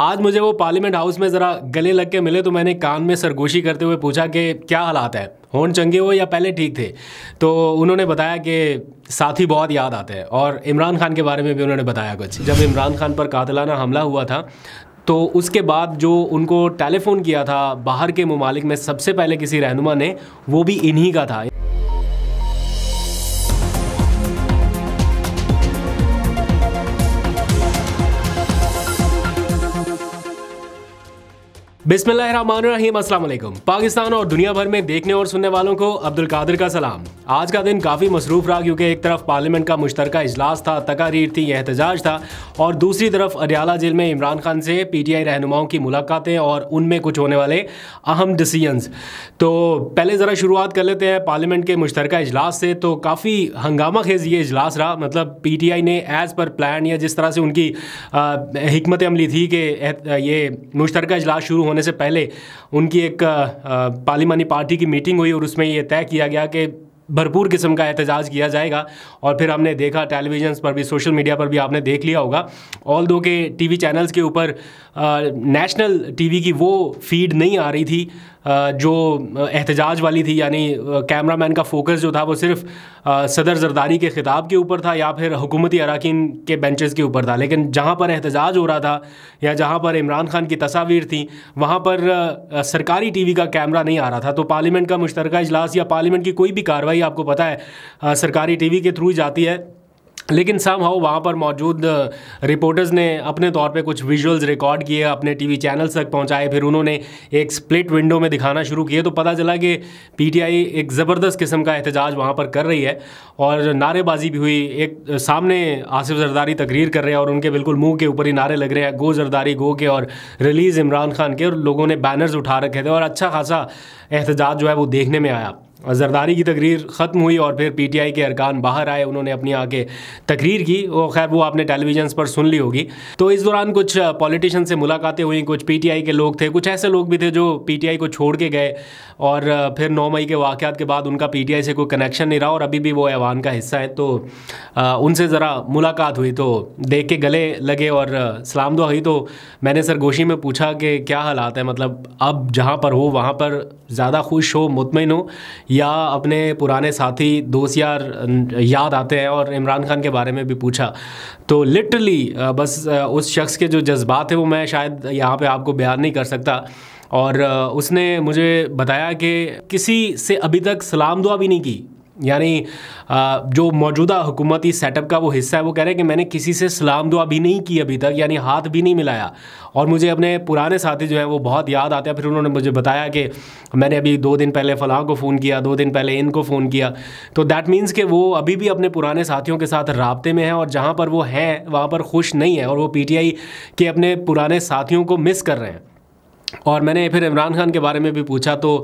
आज मुझे वो पार्लियामेंट हाउस में ज़रा गले लग के मिले तो मैंने कान में सरगोशी करते हुए पूछा कि क्या हालात है होन चंगे हो या पहले ठीक थे तो उन्होंने बताया कि साथी बहुत याद आते हैं और इमरान खान के बारे में भी उन्होंने बताया कुछ जब इमरान खान पर कातलाना हमला हुआ था तो उसके बाद जो उनको टेलीफ़ोन किया था बाहर के ममालिक में सबसे पहले किसी रहनुमा ने वो भी इन्हीं का था बिस्मिल्लाम असलम पाकिस्तान और दुनिया भर में देखने और सुनने वालों को अब्दुल कादिर का सलाम आज का दिन काफ़ी मसरूफ रहा क्योंकि एक तरफ पार्लियामेंट का मुश्तर अजलास था तकारीर थी एहतजाज था और दूसरी तरफ अडियाला जेल में इमरान खान से पी टी आई रहनुमाओं की मुलाकातें और उनमें कुछ होने वाले अहम डिसीजंस तो पहले ज़रा शुरुआत कर लेते हैं पार्लियामेंट के मुश्तर इजलास से तो काफ़ी हंगामा खेज ये इजलास रहा मतलब पी टी आई ने एज़ पर प्लान या जिस तरह से उनकी हमत अमली थी कि ये मुश्तर इजलास शुरू होने होने से पहले उनकी एक पार्लिमानी पार्टी की मीटिंग हुई और उसमें ये तय किया गया कि भरपूर किस्म का एहतजाज किया जाएगा और फिर हमने देखा टेलीविजन पर भी सोशल मीडिया पर भी आपने देख लिया होगा ऑल दो के टीवी चैनल्स के ऊपर नेशनल टीवी की वो फीड नहीं आ रही थी जो एहतजाज वाली थी यानी कैमरा मैन का फोकस जो था वो सिर्फ सदर जरदारी के ख़िताब के ऊपर था या फिर हुकूमती अरकान के बेंचेस के ऊपर था लेकिन जहाँ पर एहतजाज हो रहा था या जहाँ पर इमरान खान की तस्वीर थी वहाँ पर सरकारी टी वी का कैमरा नहीं आ रहा था तो पार्लियामेंट का मुश्तरक अजलास या पार्लियामेंट की कोई भी कार्रवाई आपको पता है सरकारी टी वी के थ्रू जाती है लेकिन सब हाउ वहाँ पर मौजूद रिपोर्टर्स ने अपने तौर पे कुछ विजुअल्स रिकॉर्ड किए अपने टीवी चैनल्स तक पहुँचाए फिर उन्होंने एक स्प्लिट विंडो में दिखाना शुरू किए तो पता चला कि पीटीआई एक ज़बरदस्त किस्म का एहतजाज वहाँ पर कर रही है और नारेबाजी भी हुई एक सामने आसिफ जरदारी तकरीर कर रहे हैं और उनके बिल्कुल मुँह के ऊपर ही नारे लग रहे हैं गो जरदारी गो के और रिलीज़ इमरान खान के और लोगों ने बैनर्स उठा रखे थे और अच्छा खासा एहतजाज जो है वो देखने में आया जरदारी की तकरीर ख़त्म हुई और फिर पीटीआई के अरकान बाहर आए उन्होंने अपनी आके तकरीर की वो खैर वो आपने टेलीविजन पर सुन ली होगी तो इस दौरान कुछ पॉलिटिशन से मुलाकातें हुई कुछ पीटीआई के लोग थे कुछ ऐसे लोग भी थे जो पीटीआई को छोड़ के गए और फिर नौ मई के वाक़ात के बाद उनका पी से कोई कनेक्शन नहीं रहा और अभी भी वो ऐवान का हिस्सा है तो उनसे ज़रा मुलाकात हुई तो देख के गले लगे और सलाम दुआ हुई तो मैंने सरगोशी में पूछा कि क्या हालात है मतलब अब जहाँ पर हो वहाँ पर ज़्यादा खुश हो मुतमिन हो या अपने पुराने साथी दोस्त यार याद आते हैं और इमरान खान के बारे में भी पूछा तो लिटरली बस उस शख्स के जो जज्बात है वो मैं शायद यहाँ पे आपको बयान नहीं कर सकता और उसने मुझे बताया कि किसी से अभी तक सलाम दुआ भी नहीं की यानी जो मौजूदा हुकूमती सेटअप का वो हिस्सा है वो कह रहे हैं कि मैंने किसी से सलाम दुआ भी नहीं की अभी तक यानी हाथ भी नहीं मिलाया और मुझे अपने पुराने साथी जो हैं वो बहुत याद आते हैं फिर उन्होंने मुझे बताया कि मैंने अभी दो दिन पहले फ़लाँ को फ़ोन किया दो दिन पहले इनको फ़ोन किया तो दैट मीन्स कि वो अभी भी अपने पुराने साथियों के साथ रबते में हैं और जहाँ पर वो हैं वहाँ पर खुश नहीं है और वो पी के अपने पुराने साथियों को मिस कर रहे हैं और मैंने फिर इमरान खान के बारे में भी पूछा तो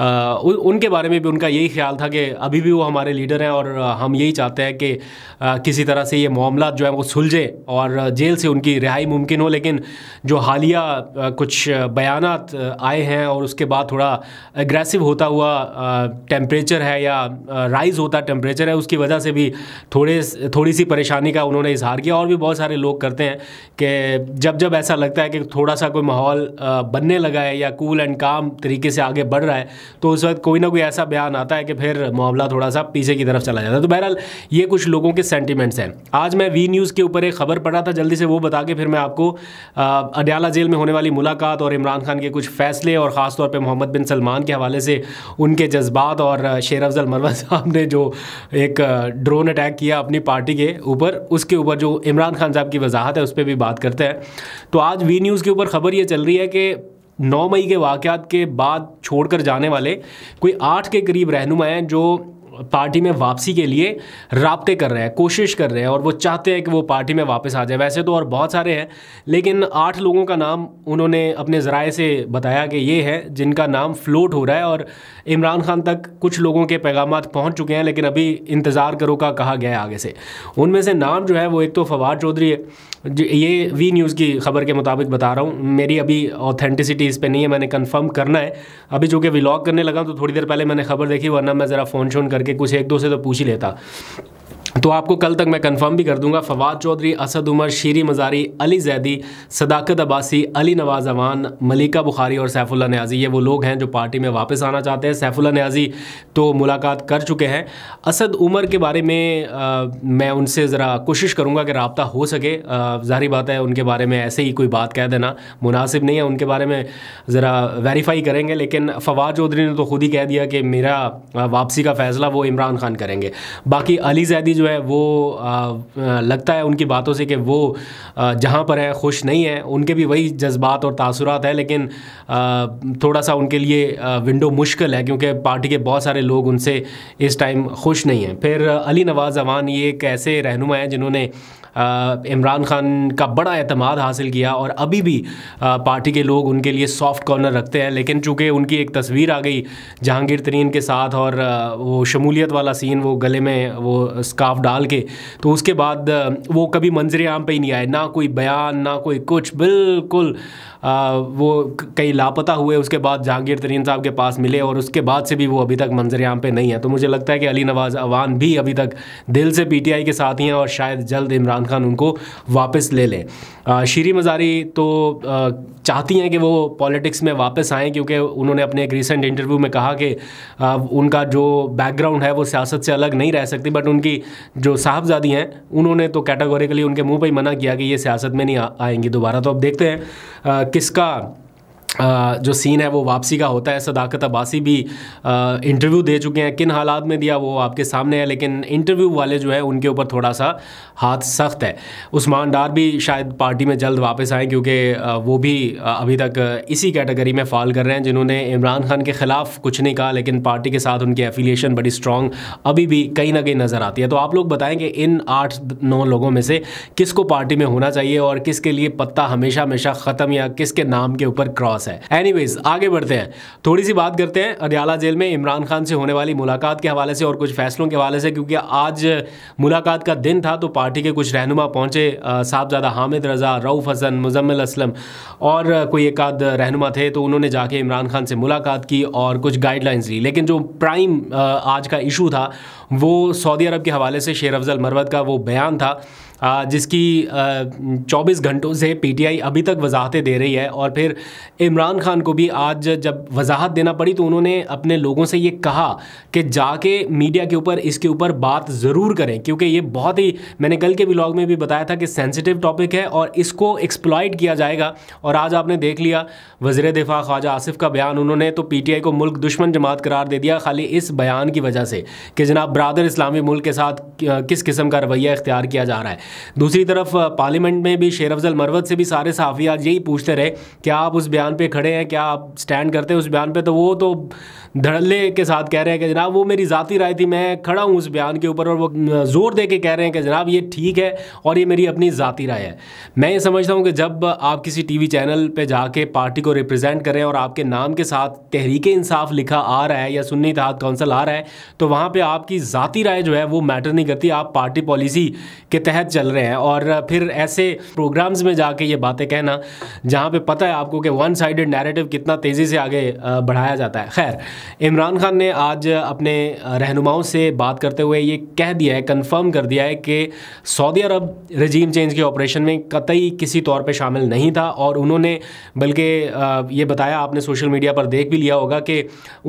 आ, उ, उनके बारे में भी उनका यही ख्याल था कि अभी भी वो हमारे लीडर हैं और हम यही चाहते हैं कि आ, किसी तरह से ये मामला जो है वो सुलझे और जेल से उनकी रिहाई मुमकिन हो लेकिन जो हालिया कुछ बयान आए हैं और उसके बाद थोड़ा एग्रेसिव होता हुआ टेम्परेचर है या राइज़ होता टेम्परेचर है उसकी वजह से भी थोड़े थोड़ी सी परेशानी का उन्होंने इजहार किया और भी बहुत सारे लोग करते हैं कि जब जब ऐसा लगता है कि थोड़ा सा कोई माहौल बन करने लगा है या कूल एंड काम तरीके से आगे बढ़ रहा है तो उस वक्त कोई ना कोई ऐसा बयान आता है कि फिर मामला थोड़ा सा पीछे की तरफ चला जाता है तो बहरहाल ये कुछ लोगों के सेंटिमेंट्स हैं आज मैं वी न्यूज़ के ऊपर एक खबर पढ़ा था जल्दी से वो बता के फिर मैं आपको अडयाला जेल में होने वाली मुलाकात और इमरान खान के कुछ फैसले और ख़ासतौर पर मोहम्मद बिन सलमान के हवाले से उनके जज्बात और शेर अफजल मरवा साहब ने जो एक ड्रोन अटैक किया अपनी पार्टी के ऊपर उसके ऊपर जो इमरान खान साहब की वजाहत है उस पर भी बात करते हैं तो आज वी न्यूज़ के ऊपर खबर ये चल रही है कि नौ मई के वाक़ात के बाद छोड़कर जाने वाले कोई आठ के करीब रहनुमा हैं जो पार्टी में वापसी के लिए रबते कर रहे हैं कोशिश कर रहे हैं और वो चाहते हैं कि वो पार्टी में वापस आ जाए वैसे तो और बहुत सारे हैं लेकिन आठ लोगों का नाम उन्होंने अपने ज़राए से बताया कि ये है जिनका नाम फ्लोट हो रहा है और इमरान खान तक कुछ लोगों के पैगाम पहुँच चुके हैं लेकिन अभी इंतज़ार करो का कहा गया है आगे से उनमें से नाम जो है वो एक तो फवाद चौधरी है ये वी न्यूज़ की खबर के मुताबिक बता रहा हूँ मेरी अभी ऑथेंटिसिटी इस पर नहीं है मैंने कंफर्म करना है अभी जो कि व्लॉग करने लगा तो थोड़ी देर पहले मैंने खबर देखी वरना मैं ज़रा फ़ोन शोन करके कुछ एक दो से तो पूछ ही लेता तो आपको कल तक मैं कंफर्म भी कर दूंगा फवाद चौधरी असद उमर शीरी मजारी अली जैदी सदाकत अब्बासी अली नवाज अवान मलिका बुखारी और सैफुल्ला न्याजी ये वो लोग हैं जो पार्टी में वापस आना चाहते हैं सैफुल्ला न्याजी तो मुलाकात कर चुके हैं असद उमर के बारे में आ, मैं उनसे ज़रा कोशिश करूँगा कि रबता हो सके ज़ाहरी बात है उनके बारे में ऐसे ही कोई बात कह देना मुनासिब नहीं है उनके बारे में ज़रा वेरीफाई करेंगे लेकिन फवाद चौधरी ने तो खुद ही कह दिया कि मेरा वापसी का फ़ैसला वो इमरान खान करेंगे बाकी अली जैदी जो है वो लगता है उनकी बातों से कि वो जहाँ पर है खुश नहीं है उनके भी वही जज्बात और तासुरात है लेकिन थोड़ा सा उनके लिए विंडो मुश्किल है क्योंकि पार्टी के बहुत सारे लोग उनसे इस टाइम खुश नहीं हैं फिर अली नवाज़ अवान ये एक ऐसे रहनुमा हैं जिन्होंने इमरान खान का बड़ा अतमाद हासिल किया और अभी भी पार्टी के लोग उनके लिए सॉफ्ट कॉर्नर रखते हैं लेकिन चूँकि उनकी एक तस्वीर आ गई जहांगीर तरीन के साथ और वो शमूलियत वाला सीन वो गले में वो स्का स्टाफ डाल के तो उसके बाद वो कभी मंजर आम पर ही नहीं आए ना कोई बयान ना कोई कुछ बिल्कुल आ, वो कई लापता हुए उसके बाद जहांगीर तरीन साहब के पास मिले और उसके बाद से भी वो अभी तक मंजर आम पर नहीं है तो मुझे लगता है कि अली नवाज़ अवान भी अभी तक दिल से आई के साथ ही हैं और शायद जल्द इमरान खान उनको वापस ले लें शीरी मजारी तो आ, चाहती हैं कि वो पॉलिटिक्स में वापस आएँ क्योंकि उन्होंने अपने एक रिसेंट इंटरव्यू में कहा कि उनका जो बैकग्राउंड है वो सियासत से अलग नहीं रह सकती बट उनकी जो साहबजादी हैं उन्होंने तो कैटेगोरिकली उनके मुंह पर ही मना किया कि ये सियासत में नहीं आ, आएंगी दोबारा तो अब देखते हैं आ, किसका जो सीन है वो वापसी का होता है सदाकत अब्बासी भी इंटरव्यू दे चुके हैं किन हालात में दिया वो आपके सामने है लेकिन इंटरव्यू वाले जो है उनके ऊपर थोड़ा सा हाथ सख्त है उस्मान डार भी शायद पार्टी में जल्द वापस आएँ क्योंकि वो भी अभी तक इसी कैटेगरी में फॉल कर रहे हैं जिन्होंने इमरान खान के ख़िलाफ़ कुछ नहीं कहा लेकिन पार्टी के साथ उनकी एफिलिएशन बड़ी स्ट्रॉन्ग अभी भी कहीं ना कहीं नज़र आती है तो आप लोग बताएँ कि इन आठ नौ लोगों में से किसको पार्टी में होना चाहिए और किसके लिए पत्ता हमेशा हमेशा ख़त्म या किसके नाम के ऊपर क्रॉस है एनीवेज आगे बढ़ते हैं थोड़ी सी बात करते हैं अडियाला जेल में इमरान खान से होने वाली मुलाकात के हवाले से और कुछ फैसलों के हवाले से क्योंकि आज मुलाकात का दिन था तो पार्टी के कुछ रहनुमा पहुंचे साहबजादा हामिद रजा रऊफ हसन मुजम्मिल असलम और कोई एक आध रहनुमा थे तो उन्होंने जाके इमरान खान से मुलाकात की और कुछ गाइडलाइंस ली लेकिन जो प्राइम आज का इशू था वो सऊदी अरब के हवाले से शेर अफजल मरवत का वो बयान था जिसकी 24 घंटों से पीटीआई अभी तक वजाहतें दे रही है और फिर इमरान खान को भी आज जब वजाहत देना पड़ी तो उन्होंने अपने लोगों से ये कहा कि जाके मीडिया के ऊपर इसके ऊपर बात ज़रूर करें क्योंकि ये बहुत ही मैंने कल के ब्लॉग में भी बताया था कि सेंसिटिव टॉपिक है और इसको एक्सप्लॉयट किया जाएगा और आज आपने देख लिया वजीर दिफा ख्वाजा आसिफ का बयान उन्होंने तो पी को मुल्क दुश्मन जमात करार दे दिया खाली इस बयान की वजह से कि जनाब बरदर इस्लामी मुल्क के साथ किस किस्म का रवैया इख्तियार किया जा रहा है दूसरी तरफ पार्लियामेंट में भी शेर अफजल मरवत से भी सारे साफी आज यही पूछते रहे क्या आप उस बयान पर खड़े हैं क्या आप स्टैंड करते हैं उस बयान पर तो वो तो धड़ल्ले के साथ कह रहे हैं कि जनाब वो मेरी ज़ाती राय थी मैं खड़ा हूँ उस बयान के ऊपर और वो ज़ोर दे के कह रहे हैं कि जनाब ये ठीक है और ये मेरी अपनी ज़ाती राय है मैं ये समझता हूँ कि जब आप किसी वी चैनल पर जाके पार्टी को रिप्रजेंट करें और आपके नाम के साथ तहरीक इंसाफ लिखा आ रहा है या सुन्नी इतिहाद कौंसल आ रहा है तो वहाँ पर आपकी ज़ाती राय जो है वो मैटर नहीं करती आप पार्टी पॉलिसी के तहत चल रहे हैं और फिर ऐसे प्रोग्राम्स में जाके ये बातें कहना जहाँ पे पता है आपको कि वन साइडेड नैरेटिव कितना तेज़ी से आगे बढ़ाया जाता है खैर इमरान खान ने आज अपने रहनुमाओं से बात करते हुए ये कह दिया है कन्फर्म कर दिया है कि सऊदी अरब रजीम चेंज के ऑपरेशन में कतई किसी तौर पर शामिल नहीं था और उन्होंने बल्कि ये बताया आपने सोशल मीडिया पर देख भी लिया होगा कि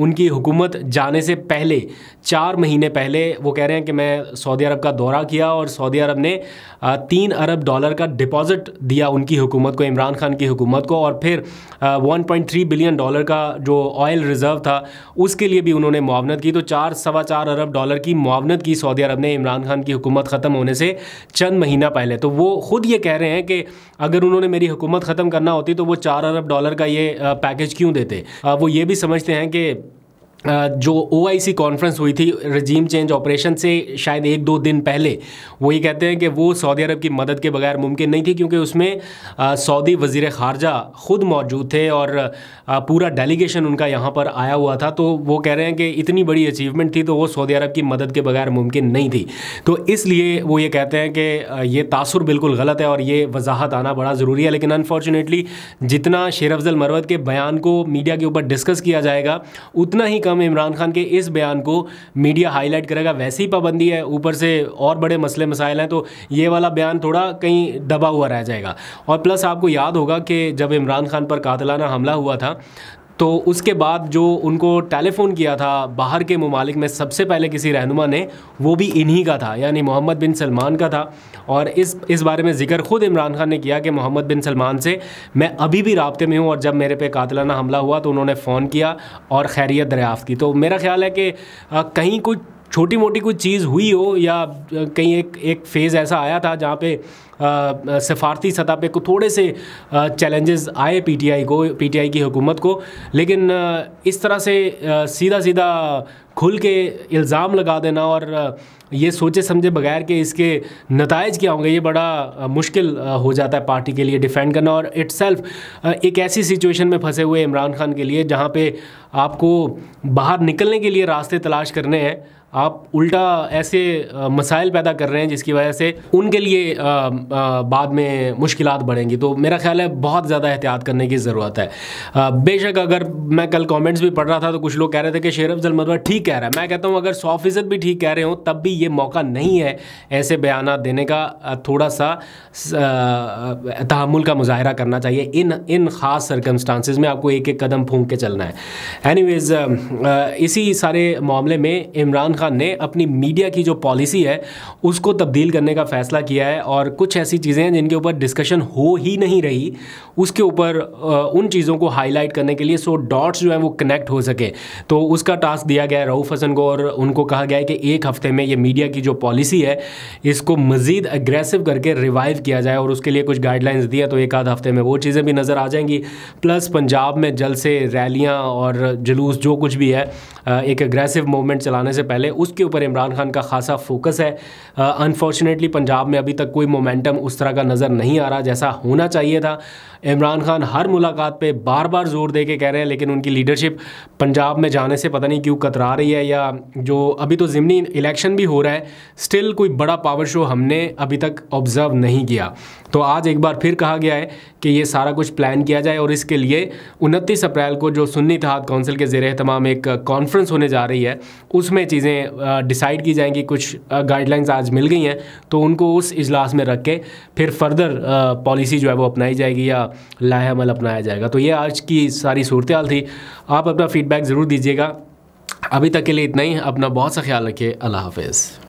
उनकी हुकूमत जाने से पहले चार महीने पहले वो कह रहे हैं कि मैं सऊदी अरब का दौरा किया और सऊदी अरब ने तीन अरब डॉलर का डिपॉजिट दिया उनकी हुकूमत को इमरान खान की हुकूमत को और फिर 1.3 बिलियन डॉलर का जो ऑयल रिज़र्व था उसके लिए भी उन्होंने मुआवनत की तो चार सवा चार अरब डॉलर की मुआवनत की सऊदी अरब ने इमरान खान की हुकूमत ख़त्म होने से चंद महीना पहले तो वो खुद ये कह रहे हैं कि अगर उन्होंने मेरी हुकूमत ख़त्म करना होती तो वो चार अरब डॉलर का ये पैकेज क्यों देते वो ये भी समझते हैं कि जो ओ कॉन्फ्रेंस हुई थी रजीम चेंज ऑपरेशन से शायद एक दो दिन पहले वही कहते हैं कि वो सऊदी अरब की मदद के बगैर मुमकिन नहीं थी क्योंकि उसमें सऊदी वजीर खारजा ख़ुद मौजूद थे और पूरा डेलीगेशन उनका यहाँ पर आया हुआ था तो वो कह रहे हैं कि इतनी बड़ी अचीवमेंट थी तो वो सऊदी अरब की मदद के बगैर मुमकिन नहीं थी तो इसलिए वो ये कहते हैं कि ये तासर बिल्कुल गलत है और ये वजाहत आना बड़ा ज़रूरी है लेकिन अनफॉर्चुनेटली जितना शेर अफजल मरवत के बयान को मीडिया के ऊपर डिस्कस किया जाएगा उतना ही कम इमरान खान के इस बयान को मीडिया हाईलाइट करेगा वैसे ही पाबंदी है ऊपर से और बड़े मसले मसाइल हैं तो ये वाला बयान थोड़ा कहीं दबा हुआ रह जाएगा और प्लस आपको याद होगा कि जब इमरान खान पर कातलाना हमला हुआ था तो उसके बाद जो उनको टेलीफ़ोन किया था बाहर के ममालिक में सबसे पहले किसी रहनुमा ने वो भी इन्हीं का था यानी मोहम्मद बिन सलमान का था और इस इस बारे में जिक्र खुद इमरान खान ने किया कि मोहम्मद बिन सलमान से मैं अभी भी रबते में हूँ और जब मेरे पे कातलाना हमला हुआ तो उन्होंने फ़ोन किया और खैरियत दरियाफ़त की तो मेरा ख्याल है कि कहीं कुछ छोटी मोटी कोई चीज़ हुई हो या कहीं एक एक फेज़ ऐसा आया था जहाँ पे सफारती सतह पे को थोड़े से चैलेंजेस आए पीटीआई को पीटीआई की हुकूमत को लेकिन इस तरह से सीधा सीधा खुल के इल्ज़ाम लगा देना और ये सोचे समझे बगैर कि इसके नतज क्या होंगे ये बड़ा मुश्किल हो जाता है पार्टी के लिए डिफेंड करना और इट एक ऐसी सिचुएशन में फंसे हुए इमरान खान के लिए जहाँ पे आपको बाहर निकलने के लिए रास्ते तलाश करने हैं आप उल्टा ऐसे मसाइल पैदा कर रहे हैं जिसकी वजह से उनके लिए आ, आ, बाद में मुश्किल बढ़ेंगी तो मेरा ख्याल है बहुत ज़्यादा एहतियात करने की ज़रूरत है बेशक अगर मैं कल कमेंट्स भी पढ़ रहा था तो कुछ लोग कह रहे थे कि शेरफ जलमदवा ठीक कह रहा है मैं कहता हूँ अगर सौ फीसद भी ठीक कह रहे हो तब भी ये मौका नहीं है ऐसे बयान देने का थोड़ा सा तहमुल का मुजाहरा करना चाहिए इन इन ख़ास सरकमस्टांसिस में आपको एक एक कदम फूंक के चलना है एनीवेज़ इसी सारे मामले में इमरान खान ने अपनी मीडिया की जो पॉलिसी है उसको तब्दील करने का फ़ैसला किया है और कुछ ऐसी चीज़ें हैं जिनके ऊपर डिस्कशन हो ही नहीं रही उसके ऊपर उन चीज़ों को हाईलाइट करने के लिए सो डॉट्स जो हैं वो कनेक्ट हो सके तो उसका टास्क दिया गया है रऊफ़ हसन को और उनको कहा गया है कि एक हफ्ते में ये मीडिया की जो पॉलिसी है इसको मज़ीद अग्रेसिव करके रिवाइव किया जाए और उसके लिए कुछ गाइडलाइंस है तो एक आध हफ्ते में वो चीज़ें भी नज़र आ जाएंगी प्लस पंजाब में जल से रैलियाँ और जुलूस जो कुछ भी है एक अग्रेसिव मूवमेंट चलाने से पहले उसके ऊपर इमरान खान का खासा फोकस है अनफॉर्चुनेटली पंजाब में अभी तक कोई मोमेंटम उस तरह का नज़र नहीं आ रहा जैसा होना चाहिए था इमरान खान हर मुलाकात पे बार बार जोर दे के कह रहे हैं लेकिन उनकी लीडरशिप पंजाब में जाने से पता नहीं क्यों कतरा रही है या जो अभी तो ज़िमनी इलेक्शन भी हो हो रहा है स्टिल कोई बड़ा पावर शो हमने अभी तक ऑब्जर्व नहीं किया तो आज एक बार फिर कहा गया है कि ये सारा कुछ प्लान किया जाए और इसके लिए उनतीस अप्रैल को जो सुन्नी तहत काउंसिल के ज़ेर तमाम एक कॉन्फ्रेंस होने जा रही है उसमें चीज़ें डिसाइड की जाएंगी कुछ गाइडलाइंस आज मिल गई हैं तो उनको उस इजलास में रख के फिर फर्दर पॉलिसी जो है वो अपनाई जाएगी या लाहेमल अपनाया जाएगा तो ये आज की सारी सूरत हाल थी आप अपना फीडबैक ज़रूर दीजिएगा अभी तक के लिए इतना ही अपना बहुत सा ख्याल रखिए अल्लाह हाफिज़